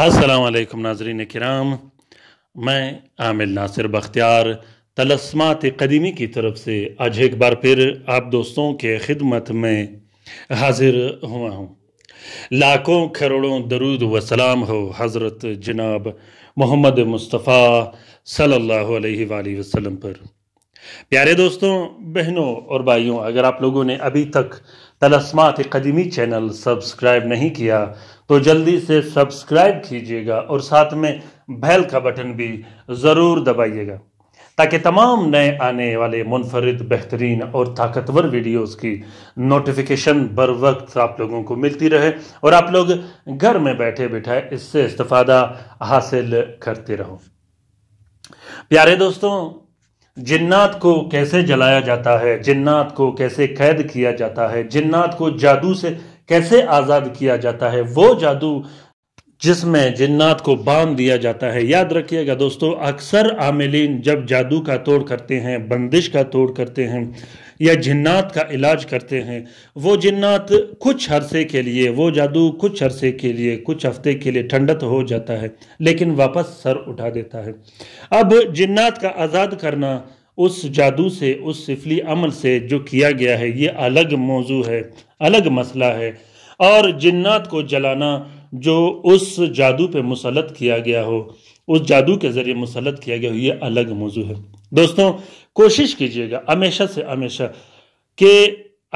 असलकम नाजरीन कराम मैं आमिल नासिर बख्तियार तलस्मात कदीमी की तरफ से आज एक बार फिर आप दोस्तों के खिदमत में हाजिर हुआ हूँ लाखों करोड़ों दरूद व सलाम हो हज़रत जनाब मोहम्मद मुस्तफ़ा सल्लल्लाहु अलैहि वसल्लम पर प्यारे दोस्तों बहनों और भाइयों अगर आप लोगों ने अभी तक तलस्मात कदीमी चैनल सब्सक्राइब नहीं किया तो जल्दी से सब्सक्राइब कीजिएगा और साथ में बैल का बटन भी ज़रूर दबाइएगा ताकि तमाम नए आने वाले मुनफरद बेहतरीन और ताकतवर वीडियोस की नोटिफिकेशन बर वक्त आप लोगों को मिलती रहे और आप लोग घर में बैठे बैठे इससे इस्तफ़ादा हासिल करते रहो प्यारे दोस्तों जिन्नात को कैसे जलाया जाता है जिन्नात को कैसे कैद किया जाता है जिन्नात को जादू से कैसे आज़ाद किया जाता है वो जादू जिसमें जिन्नात को बांध दिया जाता है याद रखिएगा दोस्तों अक्सर आमिलीन जब जादू का तोड़ करते हैं बंदिश का तोड़ करते हैं या जिन्नात का इलाज करते हैं वो जिन्नात कुछ अरसे के लिए वो जादू कुछ अरसे के लिए कुछ हफ्ते के लिए ठंडत हो जाता है लेकिन वापस सर उठा देता है अब जिन्नात का आज़ाद करना उस जादू से उस सिफली अमल से जो किया गया है ये अलग मौजू है अलग मसला है और जन्नात को जलाना जो उस जादू पे मुसलत किया गया हो उस जादू के ज़रिए मुसलत किया गया हो ये अलग मौजू है दोस्तों कोशिश कीजिएगा हमेशा से हमेशा के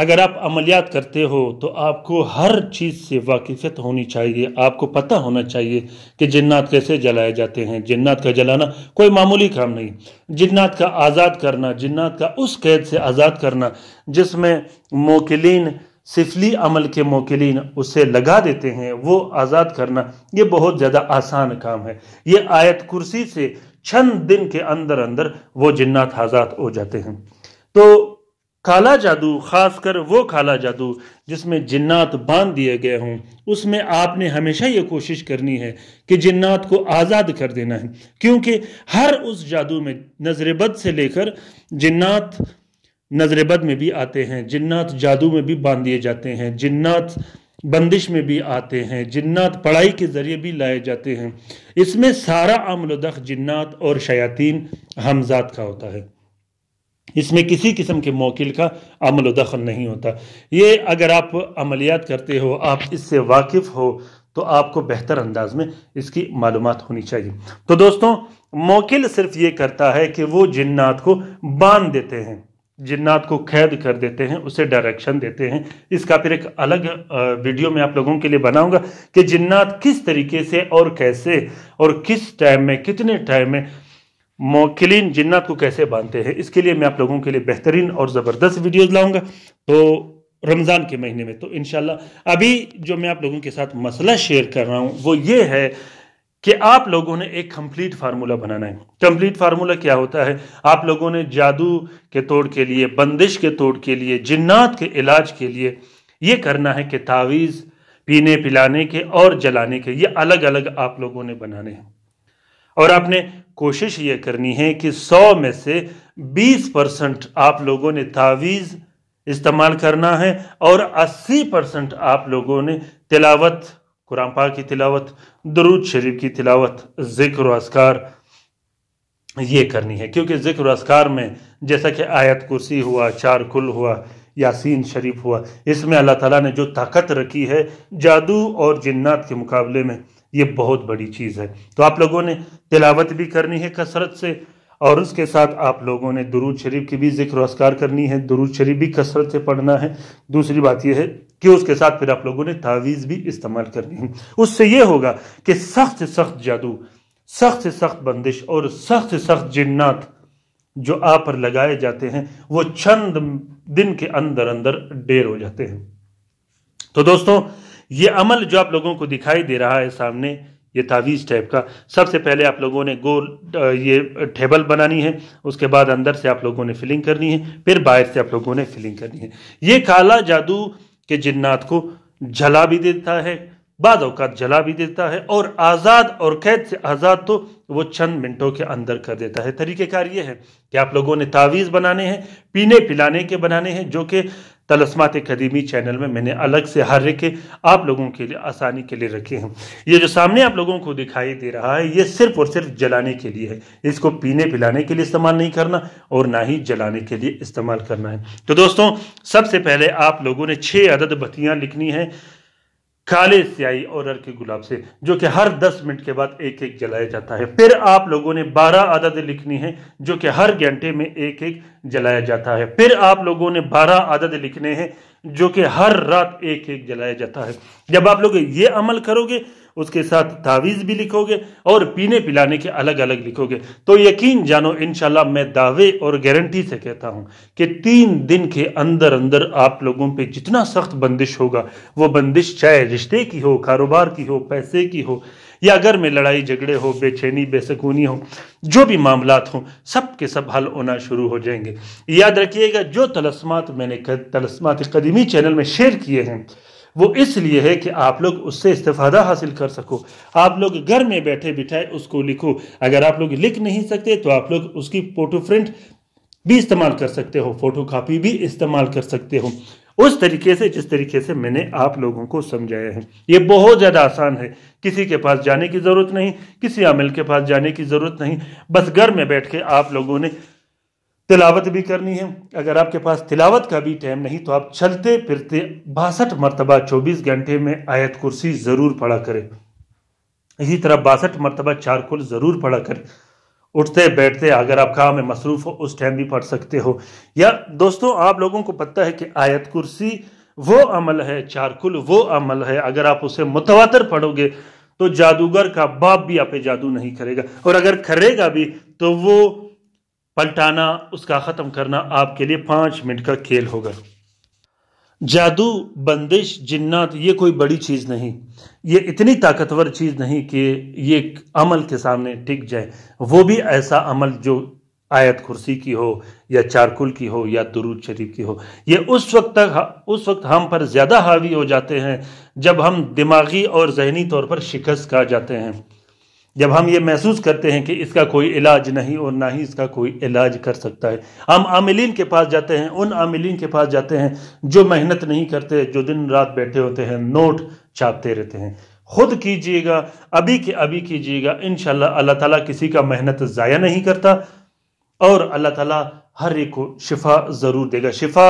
अगर आप अमलियात करते हो तो आपको हर चीज़ से वाकिफियत होनी चाहिए आपको पता होना चाहिए कि जन्नात कैसे जलाए जाते हैं जन्नात का जलाना कोई मामूली काम नहीं जन्नात का आज़ाद करना जन्नात का उस कैद से आज़ाद करना जिसमें मोकिलीन सिफली अमल के मोकिलीन उसे लगा देते हैं वो आज़ाद करना ये बहुत ज़्यादा आसान काम है ये आयत कुर्सी से छंद दिन के अंदर अंदर वो जन्नात आज़ाद हो जाते हैं तो काला जादू खासकर वो काला जादू जिसमें जिन्नात बांध दिए गए हों उसमें आपने हमेशा ये कोशिश करनी है कि जिन्नात को आज़ाद कर देना है क्योंकि हर उस जादू में नज़रबद से लेकर जिन्नात नज़रबद में भी आते हैं जिन्नात जादू में भी बांध दिए जाते हैं जिन्नात बंदिश में भी आते हैं जिन्नात पढ़ाई के ज़रिए भी लाए जाते हैं इसमें सारा अमलोदख जिन्नात और शयातीन हमजात का होता है इसमें किसी किस्म के मौकिल का अमल दखल नहीं होता ये अगर आप अमलियात करते हो आप इससे वाकिफ़ हो तो आपको बेहतर अंदाज में इसकी मालूम होनी चाहिए तो दोस्तों मौकिल सिर्फ ये करता है कि वो जिन्नात को बांध देते हैं जिन्नात को कैद कर देते हैं उसे डायरेक्शन देते हैं इसका फिर एक अलग वीडियो में आप लोगों के लिए बनाऊंगा कि जिन्नात किस तरीके से और कैसे और किस टाइम में कितने टाइम में मोकिलिन जिन्नात को कैसे बांधते हैं इसके लिए मैं आप लोगों के लिए बेहतरीन और ज़बरदस्त वीडियोस लाऊंगा तो रमज़ान के महीने में तो इन अभी जो मैं आप लोगों के साथ मसला शेयर कर रहा हूँ वो ये है कि आप लोगों ने एक कंप्लीट फार्मूला बनाना है कंप्लीट फार्मूला क्या होता है आप लोगों ने जादू के तोड़ के लिए बंदिश के तोड़ के लिए जिन्नात के इलाज के लिए ये करना है कि तावीज़ पीने पिलाने के और जलाने के ये अलग अलग आप लोगों ने बनाने हैं और आपने कोशिश ये करनी है कि 100 में से 20 परसेंट आप लोगों ने तावीज़ इस्तेमाल करना है और 80 परसेंट आप लोगों ने तिलावत कुरान पाक की तिलावत दरूद शरीफ की तिलावत ज़िक्र असकार ये करनी है क्योंकि ज़िक्र असकार में जैसा कि आयत कुर्सी हुआ चार कुल हुआ यासीन शरीफ हुआ इसमें अल्लाह ताला ने जो ताकत रखी है जादू और जिन्नात के मुकाबले में ये बहुत बड़ी चीज़ है तो आप लोगों ने तिलावत भी करनी है कसरत से और उसके साथ आप लोगों ने दरूद शरीफ की भी जिक्र असकार करनी है दरूद शरीफ भी कसरत से पढ़ना है दूसरी बात यह है कि उसके साथ फिर आप लोगों ने तावीज़ भी इस्तेमाल करनी है उससे ये होगा कि सख्त से सख्त जादू सख्त से सख्त बंदिश और सख्त से सख्त जिन्नात जो आप पर लगाए जाते हैं वो चंद दिन के अंदर अंदर डेर हो जाते हैं तो दोस्तों ये अमल जो आप लोगों को दिखाई दे रहा है सामने ये तावीज़ टाइप का सबसे पहले आप लोगों ने गोल ये टेबल बनानी है उसके बाद अंदर से आप लोगों ने फिलिंग करनी है फिर बाहर से आप लोगों ने फिलिंग करनी है ये काला जादू के जिन्नात को जला भी देता है बाद अवकात जला भी देता है और आज़ाद और कैद से आज़ाद तो वो चंद मिनटों के अंदर कर देता है तरीक़ेकार ये है कि आप लोगों ने तावीज़ बनाने हैं पीने पिलाने के बनाने हैं जो कि तलस्मात कदीमी चैनल में मैंने अलग से हर एक आप लोगों के लिए आसानी के लिए रखे हैं ये जो सामने आप लोगों को दिखाई दे रहा है ये सिर्फ और सिर्फ जलाने के लिए है इसको पीने पिलाने के लिए इस्तेमाल नहीं करना और ना ही जलाने के लिए इस्तेमाल करना है तो दोस्तों सबसे पहले आप लोगों ने छः अदद बत्तियाँ लिखनी है काले स्याही और हर गुलाब से जो कि हर 10 मिनट के बाद एक एक जलाया जाता है फिर आप लोगों ने 12 आदद लिखनी है जो कि हर घंटे में एक एक जलाया जाता है फिर आप लोगों ने 12 आदद लिखने हैं जो कि हर रात एक एक जलाया जाता है जब आप लोग ये अमल करोगे उसके साथ तावीज़ भी लिखोगे और पीने पिलाने के अलग अलग लिखोगे तो यकीन जानो इनशाला मैं दावे और गारंटी से कहता हूँ कि तीन दिन के अंदर अंदर आप लोगों पर जितना सख्त बंदिश होगा वो बंदिश चाहे रिश्ते की हो कारोबार की हो पैसे की हो या घर में लड़ाई झगड़े हो बेचैनी बेसकूनी हो जो भी मामला हों सब के सब हल होना शुरू हो जाएंगे याद रखिएगा जो तलस्मात मैंने तलस्मात कदीमी चैनल में शेयर किए हैं वो इसलिए है कि आप लोग उससे इस्तेफादा हासिल कर सको आप लोग घर में बैठे बिठाए उसको लिखो अगर आप लोग लिख नहीं सकते तो आप लोग उसकी फोटो प्रिंट भी इस्तेमाल कर सकते हो फोटो कापी भी इस्तेमाल कर सकते हो उस तरीके से जिस तरीके से मैंने आप लोगों को समझाया है ये बहुत ज़्यादा आसान है किसी के पास जाने की ज़रूरत नहीं किसी अमिल के पास जाने की ज़रूरत नहीं बस घर में बैठ के आप लोगों ने तिलावत भी करनी है अगर आपके पास तिलावत का भी टाइम नहीं तो आप चलते फिरते बासठ मरतबा चौबीस घंटे में आयत कुर्सी ज़रूर पढ़ा करें इसी तरह बासठ मरतबा चारकुल ज़रूर पढ़ा करें उठते बैठते अगर आप काम में मसरूफ़ हो उस टाइम भी पढ़ सकते हो या दोस्तों आप लोगों को पता है कि आयत कुर्सी वो अमल है चारकुल वो अमल है अगर आप उसे मुतवातर पढ़ोगे तो जादूगर का बाप भी आप जादू नहीं करेगा और अगर करेगा भी तो वो पलटाना उसका ख़त्म करना आपके लिए पाँच मिनट का खेल होगा जादू बंदिश जिन्नात ये कोई बड़ी चीज़ नहीं ये इतनी ताकतवर चीज़ नहीं कि ये अमल के सामने टिक जाए वो भी ऐसा अमल जो आयत कुर्सी की हो या चारकुल की हो या दुरूद शरीफ की हो ये उस वक्त तक उस वक्त हम पर ज़्यादा हावी हो जाते हैं जब हम दिमागी और जहनी तौर पर शिकस्त खा जाते हैं जब हम ये महसूस करते हैं कि इसका कोई इलाज नहीं और ना ही इसका कोई इलाज कर सकता है हम आमिलीन के पास जाते हैं उन आमिलीन के पास जाते हैं जो मेहनत नहीं करते जो दिन रात बैठे होते हैं नोट छापते रहते हैं खुद कीजिएगा अभी के अभी कीजिएगा इन अल्लाह ताला किसी का मेहनत ज़ाया नहीं करता और अल्लाह ताला हर एक को शिफा ज़रूर देगा शिफा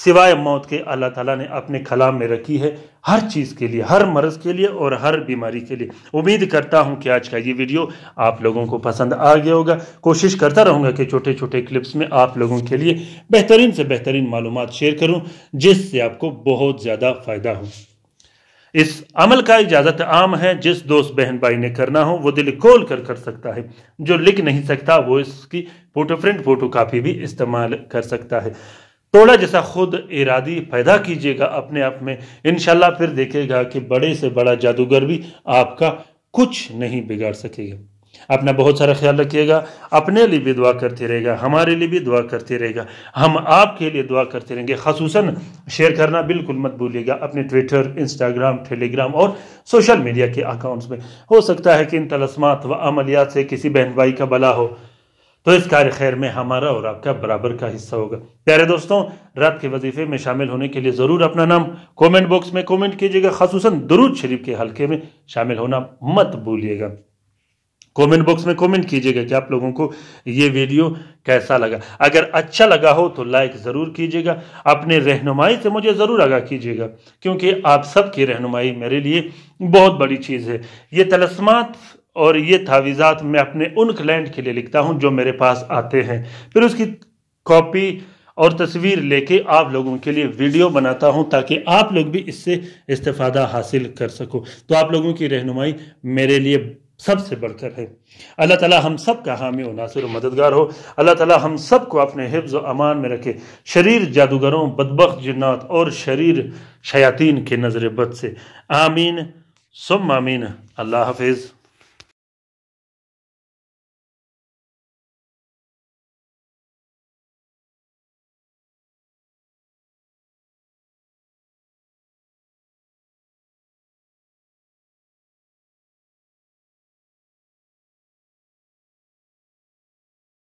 सिवाय मौत के अल्लाह ताला ने अपने कलाम में रखी है हर चीज़ के लिए हर मर्ज़ के लिए और हर बीमारी के लिए उम्मीद करता हूँ कि आज का ये वीडियो आप लोगों को पसंद आ गया होगा कोशिश करता रहूँगा कि छोटे छोटे क्लिप्स में आप लोगों के लिए बेहतरीन से बेहतरीन मालूम शेयर करूँ जिससे आपको बहुत ज़्यादा फ़ायदा हो इस अमल का इजाज़त आम है जिस दोस्त बहन भाई ने करना हो वो दिल खोल कर कर सकता है जो लिख नहीं सकता वो इसकी फोटो प्रिंट फोटो कापी भी इस्तेमाल कर सकता है टोला जैसा खुद इरादी पैदा कीजिएगा अपने आप में इन फिर देखेगा कि बड़े से बड़ा जादूगर भी आपका कुछ नहीं बिगाड़ सकेगा अपना बहुत सारा ख्याल रखिएगा अपने लिए भी दुआ करते रहेगा हमारे लिए भी दुआ करते रहेगा हम आपके लिए दुआ करते रहेंगे खसूस शेयर करना बिल्कुल मत भूलिएगा अपने ट्विटर इंस्टाग्राम टेलीग्राम और सोशल मीडिया के अकाउंट्स में हो सकता है कि इन तलस्मात व अमलियात से किसी बहन भाई का भला हो तो इस कार्य खैर में हमारा और आपका बराबर का हिस्सा होगा प्यारे दोस्तों रात के वजीफे में शामिल होने के लिए ज़रूर अपना नाम कमेंट बॉक्स में कमेंट कीजिएगा खासूस दरूद शरीफ के हल्के में शामिल होना मत भूलिएगा कमेंट बॉक्स में कमेंट कीजिएगा कि आप लोगों को ये वीडियो कैसा लगा अगर अच्छा लगा हो तो लाइक ज़रूर कीजिएगा अपने रहनुमाई से मुझे ज़रूर आगा कीजिएगा क्योंकि आप सबकी रहनुमाई मेरे लिए बहुत बड़ी चीज़ है ये तलस्मात और ये तावीज़ात मैं अपने उन क्लाइंट के लिए लिखता हूँ जो मेरे पास आते हैं फिर उसकी कॉपी और तस्वीर लेके आप लोगों के लिए वीडियो बनाता हूँ ताकि आप लोग भी इससे इस्तेफादा हासिल कर सको तो आप लोगों की रहनुमाई मेरे लिए सबसे बढ़कर है अल्लाह ताला हम सब का हामी और नासिर मददगार हो अल्लाह ताला हम सब को अपने हिफ्ज़ अमान में रखे शरीर जादूगरों बदबक जिन्नात और शरीर शयातीन के नज़र बद से आमीन सुम आमीन अल्लाह हाफिज़